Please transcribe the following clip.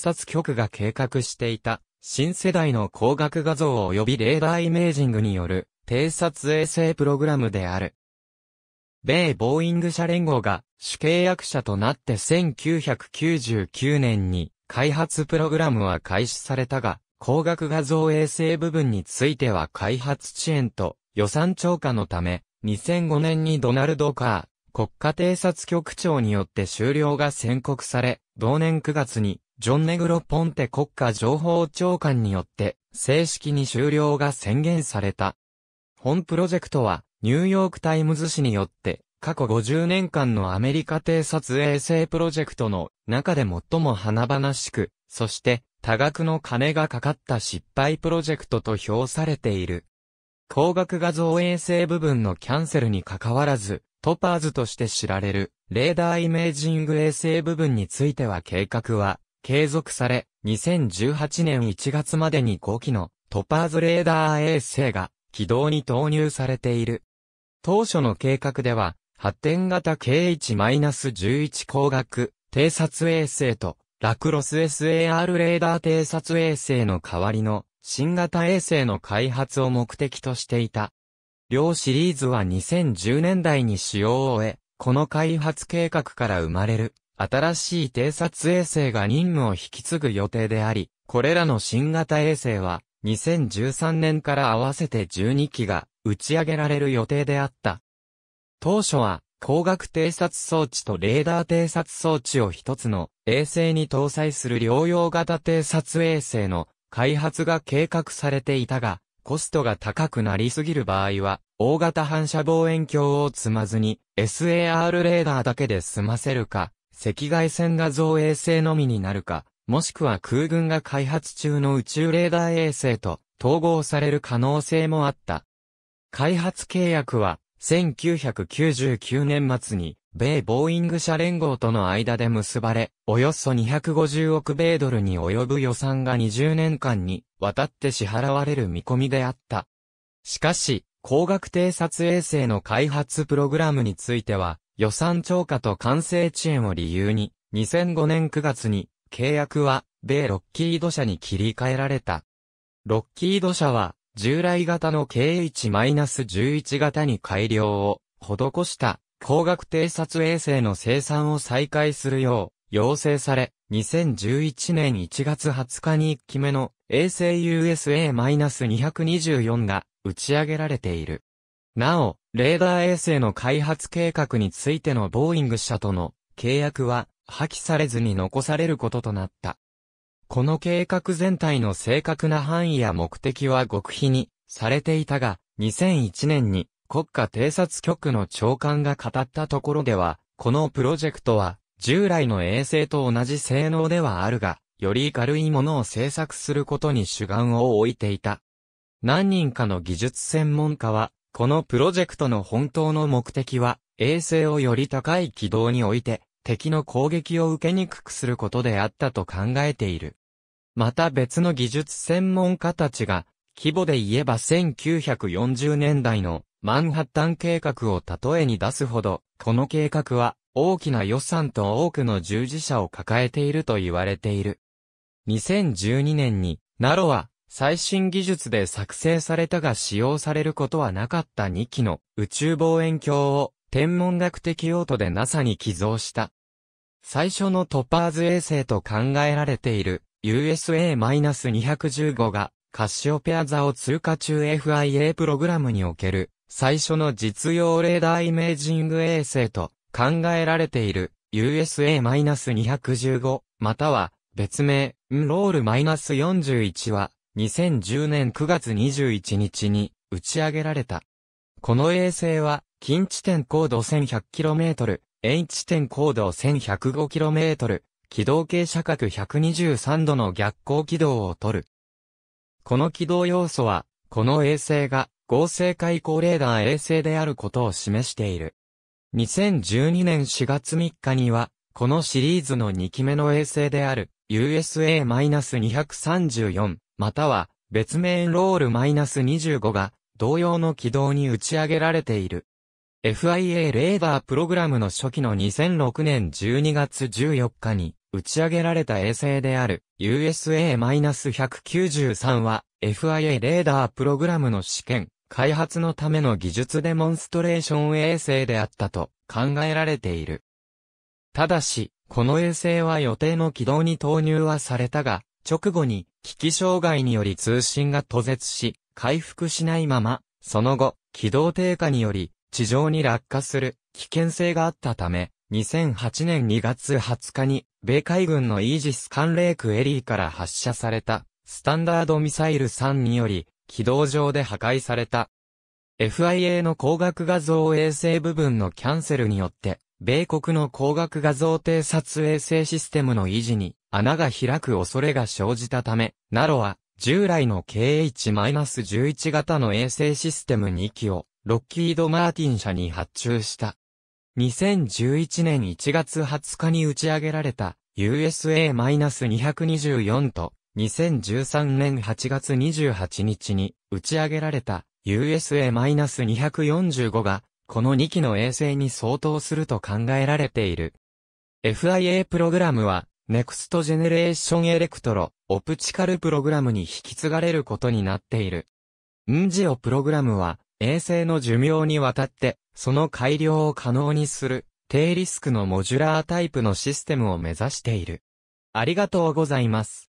察局が計画していた、新世代の光学画像及びレーダーイメージングによる、偵察衛星プログラムである。米ボーイング社連合が主契約者となって1999年に開発プログラムは開始されたが、光学画像衛星部分については開発遅延と予算超過のため、2005年にドナルド・カー、国家偵察局長によって終了が宣告され、同年9月にジョン・ネグロ・ポンテ国家情報長官によって、正式に終了が宣言された。本プロジェクトは、ニューヨークタイムズ紙によって、過去50年間のアメリカ偵察衛星プロジェクトの中で最も華々しく、そして多額の金がかかった失敗プロジェクトと評されている。光学画像衛星部分のキャンセルに関わらず、トパーズとして知られるレーダーイメージング衛星部分については計画は継続され、2018年1月までに5機のトパーズレーダー衛星が軌道に投入されている。当初の計画では、発展型 KH-11 光学偵察衛星とラクロス SAR レーダー偵察衛星の代わりの新型衛星の開発を目的としていた。両シリーズは2010年代に使用を終え、この開発計画から生まれる新しい偵察衛星が任務を引き継ぐ予定であり、これらの新型衛星は、2013年から合わせて12機が打ち上げられる予定であった。当初は、光学偵察装置とレーダー偵察装置を一つの衛星に搭載する療養型偵察衛星の開発が計画されていたが、コストが高くなりすぎる場合は、大型反射望遠鏡を積まずに SAR レーダーだけで済ませるか、赤外線画像衛星のみになるか、もしくは空軍が開発中の宇宙レーダー衛星と統合される可能性もあった。開発契約は、1999年末に、米ボーイング社連合との間で結ばれ、およそ250億米ドルに及ぶ予算が20年間にわたって支払われる見込みであった。しかし、光学偵察衛星の開発プログラムについては、予算超過と完成遅延を理由に、2005年9月に、契約は、米ロッキード社に切り替えられた。ロッキード社は、従来型の KH-11 型に改良を施した光学偵察衛星の生産を再開するよう要請され、2011年1月20日に1機目の衛星 USA-224 が打ち上げられている。なお、レーダー衛星の開発計画についてのボーイング社との契約は破棄されずに残されることとなった。この計画全体の正確な範囲や目的は極秘にされていたが、2001年に国家偵察局の長官が語ったところでは、このプロジェクトは従来の衛星と同じ性能ではあるが、より軽いものを制作することに主眼を置いていた。何人かの技術専門家は、このプロジェクトの本当の目的は、衛星をより高い軌道に置いて、敵の攻撃を受けにくくすることであったと考えている。また別の技術専門家たちが、規模で言えば1940年代のマンハッタン計画を例えに出すほど、この計画は大きな予算と多くの従事者を抱えていると言われている。2012年に、ナロは最新技術で作成されたが使用されることはなかった2機の宇宙望遠鏡を天文学的用途で NASA に寄贈した。最初のトッパーズ衛星と考えられている USA-215 がカシオペア座を通過中 FIA プログラムにおける最初の実用レーダーイメージング衛星と考えられている USA-215 または別名ンロール -41 は2010年9月21日に打ち上げられた。この衛星は、近地点高度 1100km、遠地点高度 1105km、軌道傾斜角123度の逆光軌道を取る。この軌道要素は、この衛星が合成開口レーダー衛星であることを示している。2012年4月3日には、このシリーズの2期目の衛星である USA-234 または別名ロール -25 が同様の軌道に打ち上げられている。FIA レーダープログラムの初期の2006年12月14日に打ち上げられた衛星である USA-193 は FIA レーダープログラムの試験、開発のための技術デモンストレーション衛星であったと考えられている。ただし、この衛星は予定の軌道に投入はされたが、直後に、機器障害により通信が途絶し、回復しないまま、その後、軌道低下により、地上に落下する危険性があったため、2008年2月20日に、米海軍のイージス艦レイクエリーから発射された、スタンダードミサイル3により、軌道上で破壊された。FIA の光学画像衛星部分のキャンセルによって、米国の光学画像偵察衛星システムの維持に穴が開く恐れが生じたため、ナロは従来の KH-11 型の衛星システム2機をロッキード・マーティン社に発注した。2011年1月20日に打ち上げられた USA-224 と2013年8月28日に打ち上げられた USA-245 がこの2機の衛星に相当すると考えられている。FIA プログラムは、ネクストジェネレーションエレクトロ、オプチカルプログラムに引き継がれることになっている。ンジオプログラムは、衛星の寿命にわたって、その改良を可能にする、低リスクのモジュラータイプのシステムを目指している。ありがとうございます。